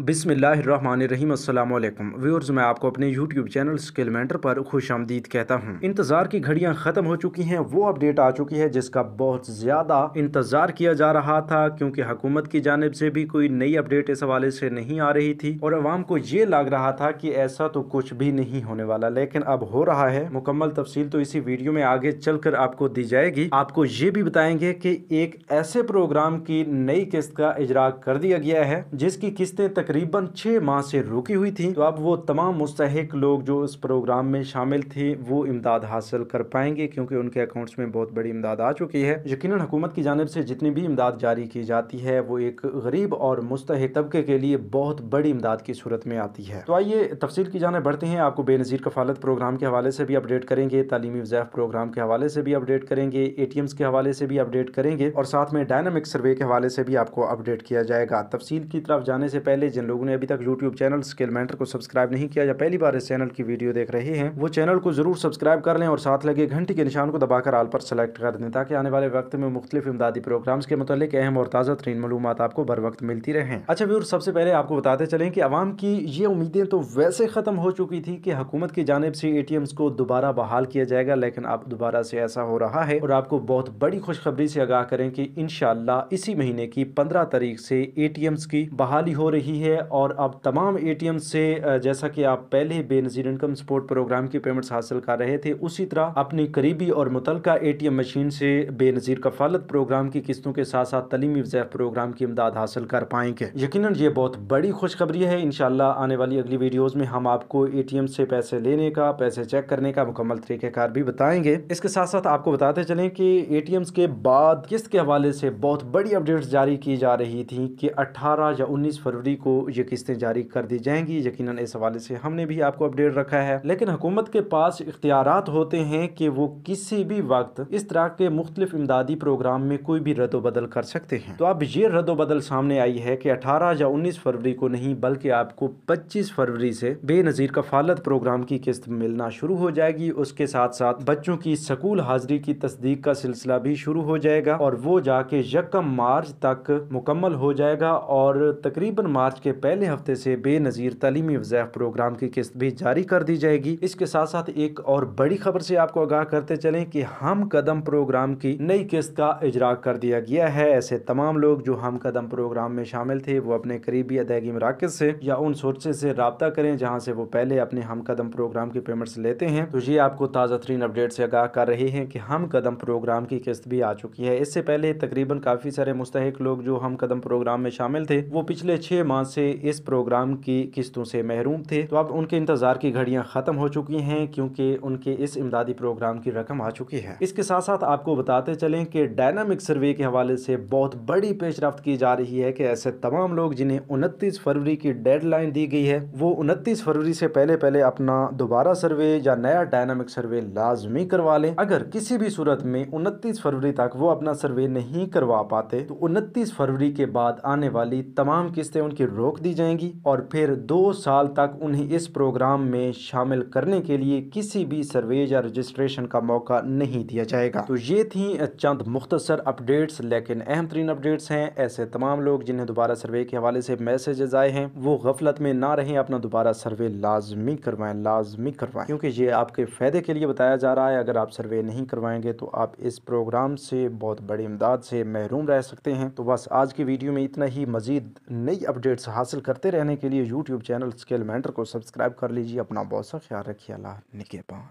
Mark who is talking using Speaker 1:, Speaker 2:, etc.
Speaker 1: बिसमीम अल्लाम व्यूअर्स मैं आपको अपने YouTube चैनल मेंटर पर खुश आमदीद कहता हूँ इंतज़ार की घड़ियाँ ख़त्म हो चुकी हैं वो अपडेट आ चुकी है जिसका बहुत ज़्यादा इंतज़ार किया जा रहा था क्योंकि हुकूमत की जानब से भी कोई नई अपडेट इस हवाले से नहीं आ रही थी और आवाम को ये लग रहा था कि ऐसा तो कुछ भी नहीं होने वाला लेकिन अब हो रहा है मुकम्मल तफसील तो इसी वीडियो में आगे चल कर आपको दी जाएगी आपको ये भी बताएंगे की एक ऐसे प्रोग्राम की नई किस्त का इजरा कर दिया गया है जिसकी किस्तें तक तकरीबन छः माह से रुकी हुई थी तो अब वो तमाम मुस्तक लोग जो इस प्रोग्राम में शामिल थे वो इमदाद हासिल कर पाएंगे क्योंकि उनके अकाउंट्स में बहुत बड़ी इमदाद आ चुकी है यकीन हुकूमत की जानब से जितनी भी इमदाद जारी की जाती है वो एक गरीब और मुस्तक तबके के लिए बहुत बड़ी इमदाद की सूरत में आती है तो आइए तफसील की जाने बढ़ते हैं आपको बेनज़ीर कफालत प्रोग्राम के हवाले से भी अपडेट करेंगे तालीमी वजैफ प्रोग्राम के हवाले से भी अपडेट करेंगे ए टी एम्स के हवाले से भी अपडेट करेंगे और साथ में डायनामिक सर्वे के हवाले से भी आपको अपडेट किया जाएगा तफसील की तरफ जाने से पहले जिन लोगों ने अभी तक यूट्यूब चैनल स्किल मेंटर को सब्सक्राइब नहीं किया या पहली बार इस चैनल की वीडियो देख रहे हैं वो चैनल को जरूर सब्सक्राइब कर लें और साथ लगे घंटी के निशान को दबाकर आल पर सेलेक्ट कर दें ताकि आने वाले वक्त में मुख्तलिफ इमदादी प्रोग्राम्स के मतलब अहम और ताज़ा तरीन मालूम आपको बर वक्त मिलती रहे अच्छा व्यूर सबसे पहले आपको बताते चलें कि आवाम की ये उम्मीदें तो वैसे ख़त्म हो चुकी थी कि हुकूमत की जानब से ए टी को दोबारा बहाल किया जाएगा लेकिन अब दोबारा से ऐसा हो रहा है और आपको बहुत बड़ी खुशखबरी से आगाह करें कि इन इसी महीने की पंद्रह तारीख से ए टी की बहाली हो रही है है और अब तमाम ए से जैसा कि आप पहले बेनजीर इनकम सपोर्ट प्रोग्राम की पेमेंट्स हासिल कर रहे थे उसी तरह अपनी करीबी और मुतल मुतलका एटीएम मशीन से बेनजीर कफालत प्रोग्राम की किस्तों के साथ साथ तलीमी वजह प्रोग्राम की इमदाद हासिल कर पाएंगे यकीन ये बहुत बड़ी खुशखबरी है इन आने वाली अगली वीडियोज़ में हम आपको ए टी एम से पैसे लेने का पैसे चेक करने का मुकम्मल तरीक़ाकार भी बताएंगे इसके साथ साथ आपको बताते चले कि ए टी एम्स के बाद किस्त के हवाले से बहुत बड़ी अपडेट्स जारी की जा रही थी कि अट्ठारह या उन्नीस फरवरी को ये किस्तें जारी कर दी जाएंगी यकीन इस हवाले से हमने भी आपको अपडेट रखा है लेकिन हुकूमत के पास इख्तियार होते हैं कि वो किसी भी वक्त इस तरह के मुख्तलिफ इमदादी प्रोग्राम में कोई भी रद्द बदल कर सकते हैं तो अब ये बदल सामने आई है कि अठारह या उन्नीस फरवरी को नहीं बल्कि आपको पच्चीस फरवरी से बेनज़ीर कफालत प्रोग्राम की किस्त मिलना शुरू हो जाएगी उसके साथ साथ बच्चों की स्कूल हाजिरी की तस्दीक का सिलसिला भी शुरू हो जाएगा और वो जाके यकम मार्च तक मुकम्मल हो जाएगा और तकरीबन मार्च मार्च के पहले हफ्ते से बेनज़ीर तलीमी वजह प्रोग्राम की किस्त भी जारी कर दी जाएगी इसके साथ साथ एक और बड़ी खबर से आपको आगाह करते चलें कि हम कदम प्रोग्राम की नई किस्त का इजरा कर दिया गया है ऐसे तमाम लोग जो हम कदम प्रोग्राम में शामिल थे वो अपने करीबी अदायगी मराकज से या उन सोर्सेज से रबता करें जहाँ से वो पहले अपने हम कदम प्रोग्राम की पेमेंट्स लेते हैं तो ये आपको ताज़ा तरीन अपडेट से आगाह कर रहे हैं कि हम कदम प्रोग्राम की किस्त भी आ चुकी है इससे पहले तकरीबन काफ़ी सारे मुस्तक लोग जो हम कदम प्रोग्राम में शामिल थे वो पिछले छः माह से इस प्रोग्राम की किस्तों से महरूम थे तो अब उनके इंतजार की घड़ियां खत्म हो चुकी हैं क्योंकि उनके इस इमदादी प्रोग्राम की रकम आ चुकी है इसके साथ साथ आपको बताते चलें कि डायनामिक सर्वे के हवाले से बहुत बड़ी पेशरफ की जा रही है कि ऐसे तमाम लोग जिन्हें उनतीस फरवरी की डेडलाइन दी गई है वो उनतीस फरवरी से पहले पहले अपना दोबारा सर्वे या नया डायनामिक सर्वे लाजमी करवा लें अगर किसी भी सूरत में उनतीस फरवरी तक वो अपना सर्वे नहीं करवा पाते तो उनतीस फरवरी के बाद आने वाली तमाम किस्तें उनकी रोक दी जाएंगी और फिर दो साल तक उन्हें इस प्रोग्राम में शामिल करने के लिए किसी भी सर्वेज या रजिस्ट्रेशन का मौका नहीं दिया जाएगा तो ये थी चंद मुख्तसर अपडेट्स लेकिन अहम तरीन अपडेट्स हैं ऐसे तमाम लोग जिन्हें दोबारा सर्वे के हवाले से मैसेजेस आए हैं वो गफलत में ना रहें अपना दोबारा सर्वे लाजमी करवाएं लाजमी करवाएं क्योंकि ये आपके फ़ायदे के लिए बताया जा रहा है अगर आप सर्वे नहीं करवाएंगे तो आप इस प्रोग्राम से बहुत बड़ी इमदाद से महरूम रह सकते हैं तो बस आज की वीडियो में इतना ही मज़ीद नई अपडेट्स हासिल करते रहने के लिए यूट्यूब चैनल स्केल मैंटर को सब्सक्राइब कर लीजिए अपना बहुत सा ख्याल रखिए अल्लाह निकेपान